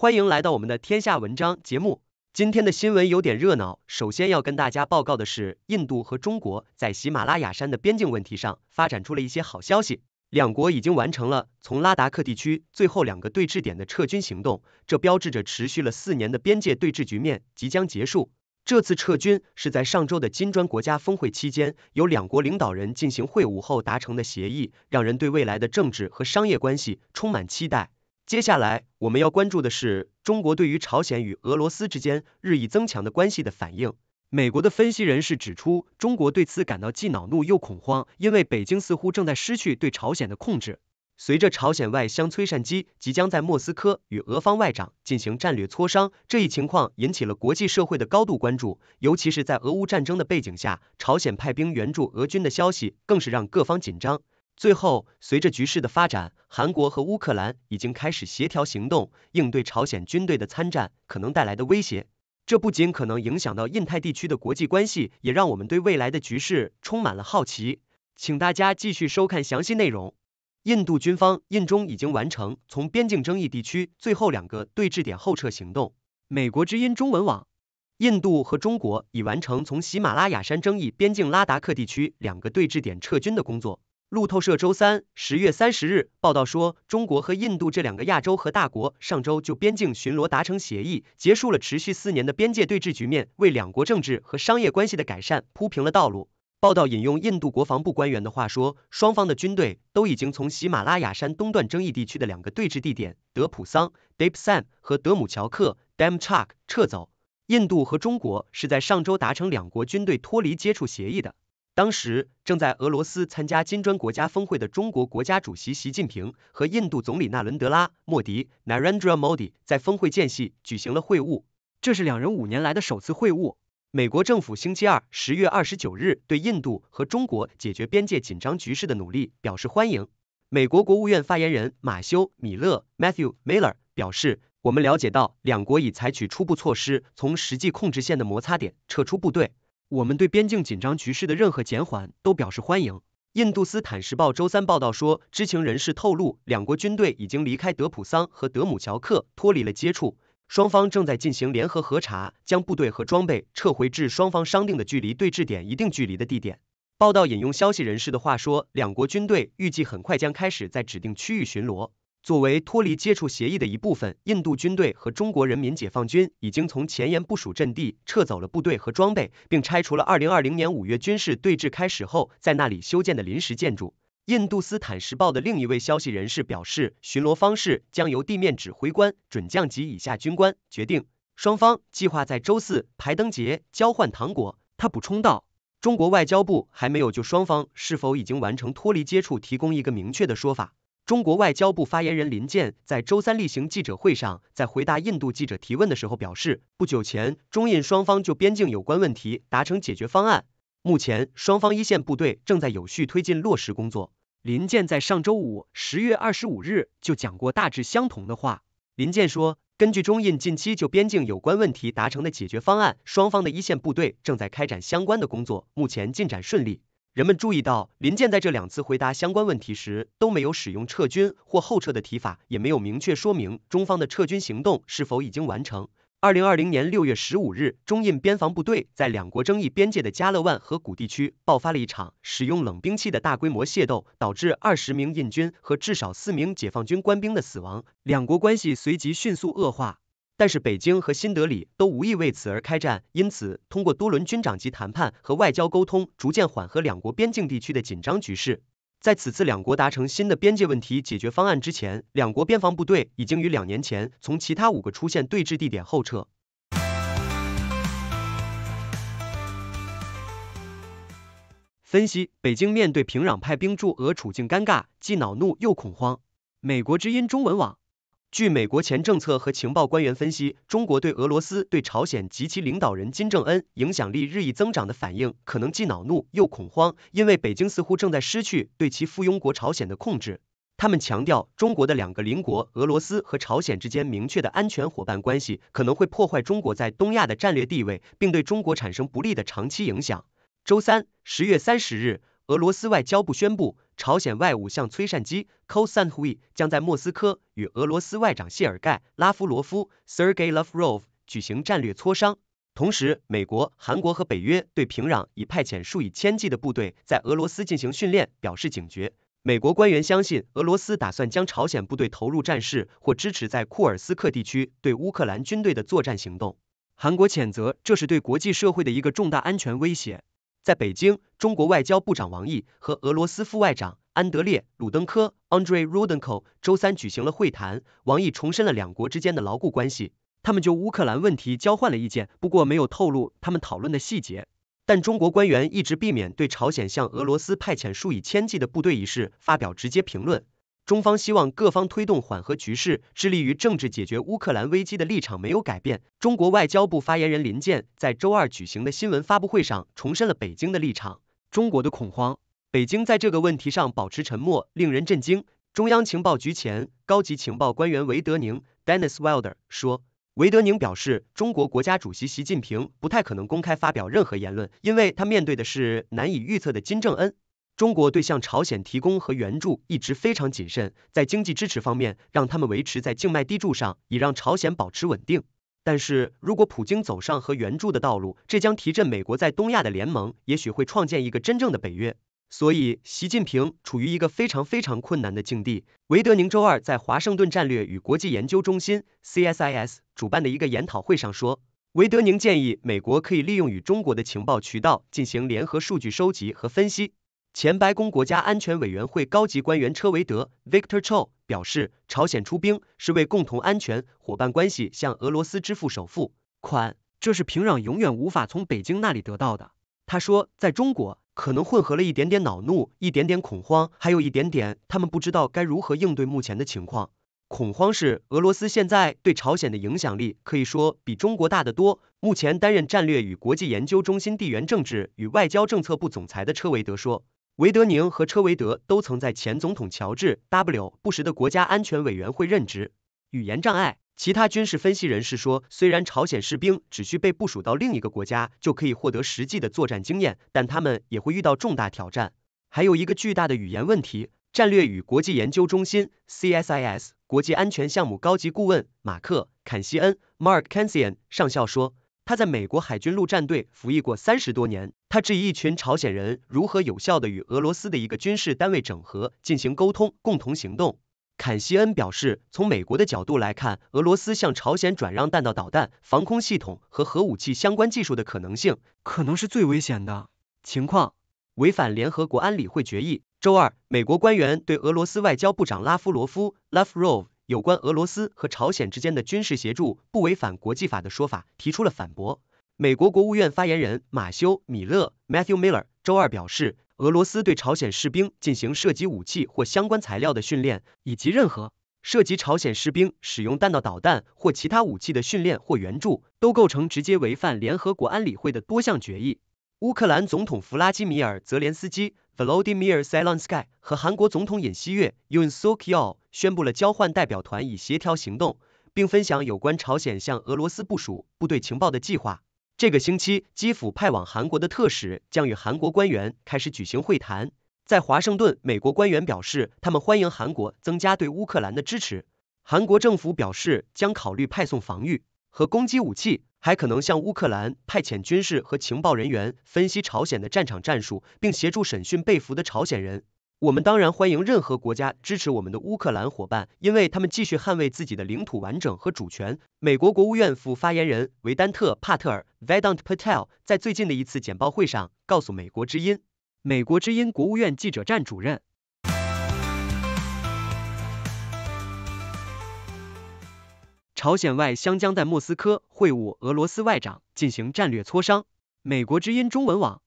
欢迎来到我们的天下文章节目。今天的新闻有点热闹。首先要跟大家报告的是，印度和中国在喜马拉雅山的边境问题上发展出了一些好消息。两国已经完成了从拉达克地区最后两个对峙点的撤军行动，这标志着持续了四年的边界对峙局面即将结束。这次撤军是在上周的金砖国家峰会期间由两国领导人进行会晤后达成的协议，让人对未来的政治和商业关系充满期待。接下来我们要关注的是中国对于朝鲜与俄罗斯之间日益增强的关系的反应。美国的分析人士指出，中国对此感到既恼怒又恐慌，因为北京似乎正在失去对朝鲜的控制。随着朝鲜外相崔善基即将在莫斯科与俄方外长进行战略磋商，这一情况引起了国际社会的高度关注，尤其是在俄乌战争的背景下，朝鲜派兵援助俄军的消息更是让各方紧张。最后，随着局势的发展，韩国和乌克兰已经开始协调行动，应对朝鲜军队的参战可能带来的威胁。这不仅可能影响到印太地区的国际关系，也让我们对未来的局势充满了好奇。请大家继续收看详细内容。印度军方印中已经完成从边境争议地区最后两个对峙点后撤行动。美国之音中文网：印度和中国已完成从喜马拉雅山争议边境拉达克地区两个对峙点撤军的工作。路透社周三十月三十日报道说，中国和印度这两个亚洲核大国上周就边境巡逻达成协议，结束了持续四年的边界对峙局面，为两国政治和商业关系的改善铺平了道路。报道引用印度国防部官员的话说，双方的军队都已经从喜马拉雅山东段争议地区的两个对峙地点德普桑 （Deep Sam） 和德姆乔克 （Dam Chak） 撤走。印度和中国是在上周达成两国军队脱离接触协议的。当时正在俄罗斯参加金砖国家峰会的中国国家主席习近平和印度总理纳伦德拉·莫迪 （Narendra Modi） 在峰会间隙举行了会晤，这是两人五年来的首次会晤。美国政府星期二（十月二十九日）对印度和中国解决边界紧张局势的努力表示欢迎。美国国务院发言人马修·米勒 （Matthew Miller） 表示：“我们了解到，两国已采取初步措施，从实际控制线的摩擦点撤出部队。”我们对边境紧张局势的任何减缓都表示欢迎。印度斯坦时报周三报道说，知情人士透露，两国军队已经离开德普桑和德姆乔克，脱离了接触。双方正在进行联合核查，将部队和装备撤回至双方商定的距离对峙点一定距离的地点。报道引用消息人士的话说，两国军队预计很快将开始在指定区域巡逻。作为脱离接触协议的一部分，印度军队和中国人民解放军已经从前沿部署阵地撤走了部队和装备，并拆除了2020年5月军事对峙开始后在那里修建的临时建筑。印度斯坦时报的另一位消息人士表示，巡逻方式将由地面指挥官准将及以下军官决定。双方计划在周四排灯节交换糖果。他补充道，中国外交部还没有就双方是否已经完成脱离接触提供一个明确的说法。中国外交部发言人林健在周三例行记者会上，在回答印度记者提问的时候表示，不久前中印双方就边境有关问题达成解决方案，目前双方一线部队正在有序推进落实工作。林健在上周五十月二十五日就讲过大致相同的话。林健说，根据中印近期就边境有关问题达成的解决方案，双方的一线部队正在开展相关的工作，目前进展顺利。人们注意到，林健在这两次回答相关问题时都没有使用“撤军”或“后撤”的提法，也没有明确说明中方的撤军行动是否已经完成。二零二零年六月十五日，中印边防部队在两国争议边界的加勒万河谷地区爆发了一场使用冷兵器的大规模械斗，导致二十名印军和至少四名解放军官兵的死亡，两国关系随即迅速恶化。但是北京和新德里都无意为此而开战，因此通过多轮军长级谈判和外交沟通，逐渐缓和两国边境地区的紧张局势。在此次两国达成新的边界问题解决方案之前，两国边防部队已经于两年前从其他五个出现对峙地点后撤。分析：北京面对平壤派兵驻俄处境尴尬，既恼怒又恐慌。美国之音中文网。据美国前政策和情报官员分析，中国对俄罗斯、对朝鲜及其领导人金正恩影响力日益增长的反应，可能既恼怒又恐慌，因为北京似乎正在失去对其附庸国朝鲜的控制。他们强调，中国的两个邻国俄罗斯和朝鲜之间明确的安全伙伴关系，可能会破坏中国在东亚的战略地位，并对中国产生不利的长期影响。周三，十月三十日。俄罗斯外交部宣布，朝鲜外务相崔善基 c o San-hui） 将在莫斯科与俄罗斯外长谢尔盖·拉夫罗夫 （Sergey Lavrov） 举行战略磋商。同时，美国、韩国和北约对平壤已派遣数以千计的部队在俄罗斯进行训练表示警觉。美国官员相信，俄罗斯打算将朝鲜部队投入战事或支持在库尔斯克地区对乌克兰军队的作战行动。韩国谴责这是对国际社会的一个重大安全威胁。在北京，中国外交部长王毅和俄罗斯副外长安德烈·鲁登科 （Andrei Rudenko） 周三举行了会谈。王毅重申了两国之间的牢固关系，他们就乌克兰问题交换了意见，不过没有透露他们讨论的细节。但中国官员一直避免对朝鲜向俄罗斯派遣数以千计的部队一事发表直接评论。中方希望各方推动缓和局势，致力于政治解决乌克兰危机的立场没有改变。中国外交部发言人林健在周二举行的新闻发布会上重申了北京的立场。中国的恐慌，北京在这个问题上保持沉默，令人震惊。中央情报局前高级情报官员韦德宁 （Denis n Wilder） 说，韦德宁表示，中国国家主席习近平不太可能公开发表任何言论，因为他面对的是难以预测的金正恩。中国对向朝鲜提供和援助一直非常谨慎，在经济支持方面让他们维持在静脉滴注上，以让朝鲜保持稳定。但是如果普京走上和援助的道路，这将提振美国在东亚的联盟，也许会创建一个真正的北约。所以，习近平处于一个非常非常困难的境地。韦德宁周二在华盛顿战略与国际研究中心 （CSIS） 主办的一个研讨会上说，韦德宁建议美国可以利用与中国的情报渠道进行联合数据收集和分析。前白宫国家安全委员会高级官员车维德 （Victor Cho） 表示，朝鲜出兵是为共同安全伙伴关系向俄罗斯支付首付款，这是平壤永远无法从北京那里得到的。他说，在中国可能混合了一点点恼怒、一点点恐慌，还有一点点他们不知道该如何应对目前的情况。恐慌是俄罗斯现在对朝鲜的影响力可以说比中国大得多。目前担任战略与国际研究中心地缘政治与外交政策部总裁的车维德说。韦德宁和车维德都曾在前总统乔治 W. 布什的国家安全委员会任职。语言障碍，其他军事分析人士说，虽然朝鲜士兵只需被部署到另一个国家就可以获得实际的作战经验，但他们也会遇到重大挑战。还有一个巨大的语言问题。战略与国际研究中心 （CSIS） 国际安全项目高级顾问马克·坎西恩 （Mark k a n s i a n 上校说，他在美国海军陆战队服役过三十多年。他质疑一群朝鲜人如何有效地与俄罗斯的一个军事单位整合、进行沟通、共同行动。坎西恩表示，从美国的角度来看，俄罗斯向朝鲜转让弹道导弹、防空系统和核武器相关技术的可能性，可能是最危险的情况，违反联合国安理会决议。周二，美国官员对俄罗斯外交部长拉夫罗夫 （Lavrov） 有关俄罗斯和朝鲜之间的军事协助不违反国际法的说法提出了反驳。美国国务院发言人马修·米勒 （Matthew Miller） 周二表示，俄罗斯对朝鲜士兵进行涉及武器或相关材料的训练，以及任何涉及朝鲜士兵使用弹道导弹或其他武器的训练或援助，都构成直接违反联合国安理会的多项决议。乌克兰总统弗拉基米尔·泽连斯基 （Vladimir Zelensky） 和韩国总统尹锡悦 y o o n Suk-yeol） 宣布了交换代表团以协调行动，并分享有关朝鲜向俄罗斯部署部队情报的计划。这个星期，基辅派往韩国的特使将与韩国官员开始举行会谈。在华盛顿，美国官员表示，他们欢迎韩国增加对乌克兰的支持。韩国政府表示，将考虑派送防御和攻击武器，还可能向乌克兰派遣军事和情报人员，分析朝鲜的战场战术，并协助审讯被俘的朝鲜人。我们当然欢迎任何国家支持我们的乌克兰伙伴，因为他们继续捍卫自己的领土完整和主权。美国国务院副发言人维丹特·帕特尔 （Vedant Patel） 在最近的一次简报会上告诉《美国之音》。《美国之音》国务院记者站主任。朝鲜外相将在莫斯科会晤俄罗斯外长，进行战略磋商。美国之音中文网。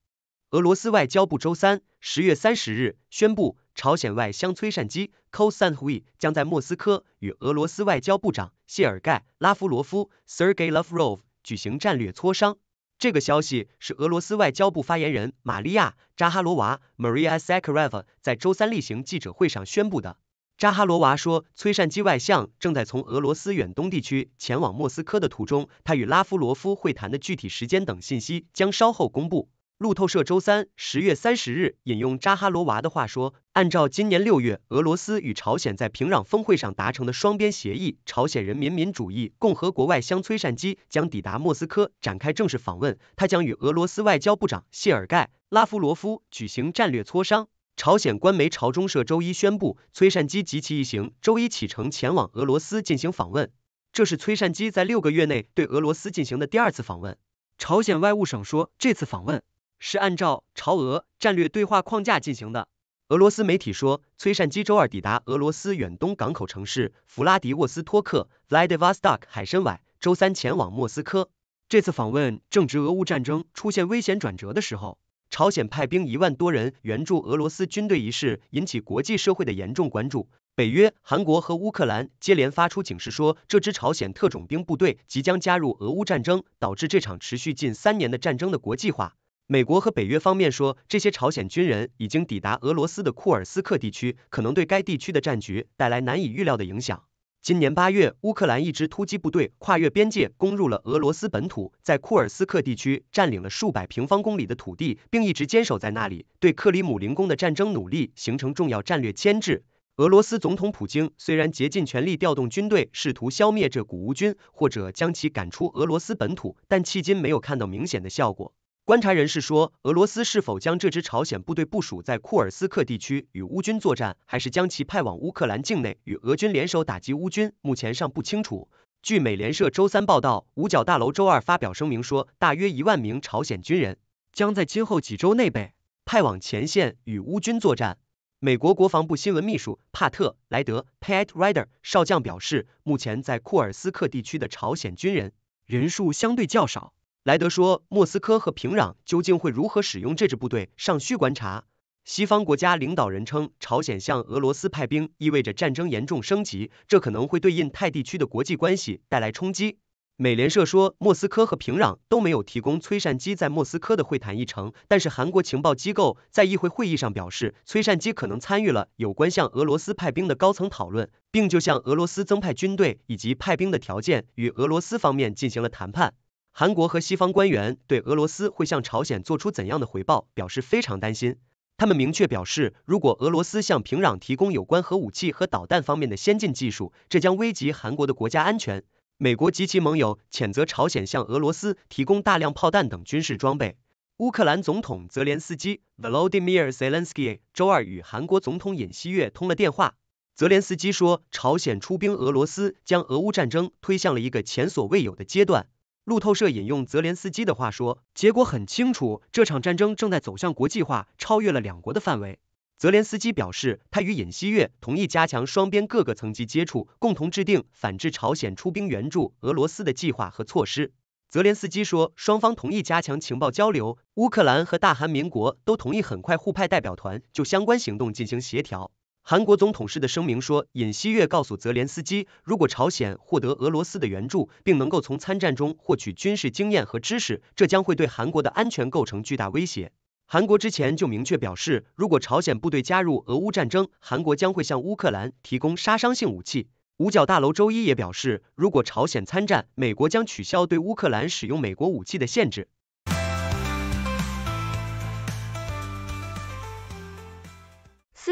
俄罗斯外交部周三。十月三十日宣布，朝鲜外相崔善基 k o San-hui） 将在莫斯科与俄罗斯外交部长谢尔盖·拉夫罗夫 （Sergey Lavrov） 举行战略磋商。这个消息是俄罗斯外交部发言人玛利亚·扎哈罗娃 （Maria Zakharova） 在周三例行记者会上宣布的。扎哈罗娃说，崔善基外相正在从俄罗斯远东地区前往莫斯科的途中，他与拉夫罗夫会谈的具体时间等信息将稍后公布。路透社周三十月三十日引用扎哈罗娃的话说，按照今年六月俄罗斯与朝鲜在平壤峰会上达成的双边协议，朝鲜人民民主义共和国外相崔善基将抵达莫斯科展开正式访问，他将与俄罗斯外交部长谢尔盖·拉夫罗夫举行战略磋商。朝鲜官媒朝中社周一宣布，崔善基及其一行周一启程前往俄罗斯进行访问，这是崔善基在六个月内对俄罗斯进行的第二次访问。朝鲜外务省说，这次访问。是按照朝俄战略对话框架进行的。俄罗斯媒体说，崔善基周二抵达俄罗斯远东港口城市弗拉迪沃斯托克（ Vladivostok） 海参崴，周三前往莫斯科。这次访问正值俄乌战争出现危险转折的时候。朝鲜派兵一万多人援助俄罗斯军队一事引起国际社会的严重关注。北约、韩国和乌克兰接连发出警示，说这支朝鲜特种兵部队即将加入俄乌战争，导致这场持续近三年的战争的国际化。美国和北约方面说，这些朝鲜军人已经抵达俄罗斯的库尔斯克地区，可能对该地区的战局带来难以预料的影响。今年八月，乌克兰一支突击部队跨越边界攻入了俄罗斯本土，在库尔斯克地区占领了数百平方公里的土地，并一直坚守在那里，对克里姆林宫的战争努力形成重要战略牵制。俄罗斯总统普京虽然竭尽全力调动军队，试图消灭这股乌军或者将其赶出俄罗斯本土，但迄今没有看到明显的效果。观察人士说，俄罗斯是否将这支朝鲜部队部署在库尔斯克地区与乌军作战，还是将其派往乌克兰境内与俄军联手打击乌军，目前尚不清楚。据美联社周三报道，五角大楼周二发表声明说，大约一万名朝鲜军人将在今后几周内被派往前线与乌军作战。美国国防部新闻秘书帕特·莱德 （Pat Ryder） 少将表示，目前在库尔斯克地区的朝鲜军人人数相对较少。莱德说：“莫斯科和平壤究竟会如何使用这支部队尚需观察。”西方国家领导人称：“朝鲜向俄罗斯派兵意味着战争严重升级，这可能会对印太地区的国际关系带来冲击。”美联社说：“莫斯科和平壤都没有提供崔善基在莫斯科的会谈议程，但是韩国情报机构在议会会议上表示，崔善基可能参与了有关向俄罗斯派兵的高层讨论，并就向俄罗斯增派军队以及派兵的条件与俄罗斯方面进行了谈判。”韩国和西方官员对俄罗斯会向朝鲜做出怎样的回报表示非常担心。他们明确表示，如果俄罗斯向平壤提供有关核武器和导弹方面的先进技术，这将危及韩国的国家安全。美国及其盟友谴责朝鲜向俄罗斯提供大量炮弹等军事装备。乌克兰总统泽连斯基 （Volodymyr Zelensky） 周二与韩国总统尹锡悦通了电话。泽连斯基说，朝鲜出兵俄罗斯，将俄乌战争推向了一个前所未有的阶段。路透社引用泽连斯基的话说：“结果很清楚，这场战争正在走向国际化，超越了两国的范围。”泽连斯基表示，他与尹锡悦同意加强双边各个层级接触，共同制定反制朝鲜出兵援助俄罗斯的计划和措施。泽连斯基说，双方同意加强情报交流，乌克兰和大韩民国都同意很快互派代表团就相关行动进行协调。韩国总统室的声明说，尹锡月告诉泽连斯基，如果朝鲜获得俄罗斯的援助，并能够从参战中获取军事经验和知识，这将会对韩国的安全构成巨大威胁。韩国之前就明确表示，如果朝鲜部队加入俄乌战争，韩国将会向乌克兰提供杀伤性武器。五角大楼周一也表示，如果朝鲜参战，美国将取消对乌克兰使用美国武器的限制。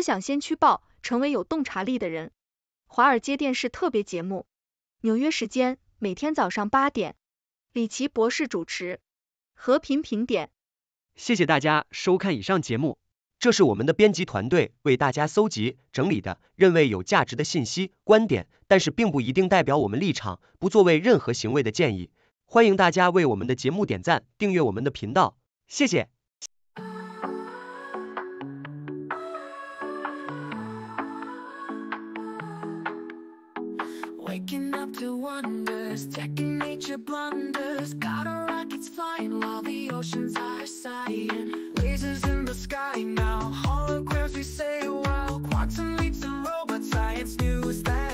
思想先驱报，成为有洞察力的人。华尔街电视特别节目，纽约时间每天早上八点，李奇博士主持。和平评点。谢谢大家收看以上节目，这是我们的编辑团队为大家搜集整理的，认为有价值的信息观点，但是并不一定代表我们立场，不作为任何行为的建议。欢迎大家为我们的节目点赞，订阅我们的频道，谢谢。wonders, checking nature blunders. Got our rockets flying while the oceans are sighing. Lasers in the sky now, holograms we say wow. Quantum leaps and robot science news that.